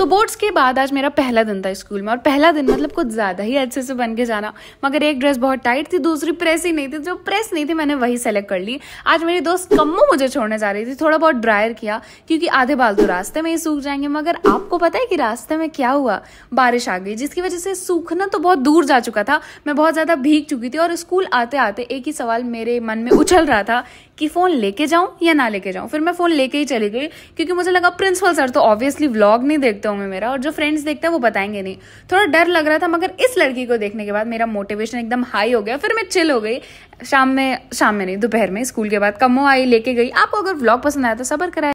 तो बोर्ड्स के बाद आज मेरा पहला दिन था स्कूल में और पहला दिन मतलब कुछ ज़्यादा ही अच्छे से बन के जाना मगर एक ड्रेस बहुत टाइट थी दूसरी प्रेस ही नहीं थी जो प्रेस नहीं थी मैंने वही सेलेक्ट कर ली आज मेरी दोस्त कम्मू मुझे छोड़ने जा रही थी थोड़ा बहुत ड्रायर किया क्योंकि आधे बाल तो रास्ते में ही सूख जाएंगे मगर आपको पता है कि रास्ते में क्या हुआ बारिश आ गई जिसकी वजह से सूखना तो बहुत दूर जा चुका था मैं बहुत ज़्यादा भीग चुकी थी और स्कूल आते आते एक ही सवाल मेरे मन में उछल रहा था कि फ़ोन लेके जाऊँ या ना लेके जाऊँ फिर मैं फ़ोन लेके ही चली गई क्योंकि मुझे लगा प्रिंसिपल सर तो ऑब्वियसली व्लॉग नहीं देखते देखता हूँ मैं मेरा और जो फ्रेंड्स देखते हैं वो बताएंगे नहीं थोड़ा डर लग रहा था मगर इस लड़की को देखने के बाद मेरा मोटिवेशन एकदम हाई हो गया फिर मैं चिल हो गई शाम में शाम में नहीं दोपहर में स्कूल के बाद कमो आई लेके गई आपको अगर व्लॉग पसंद आया तो सबर कराया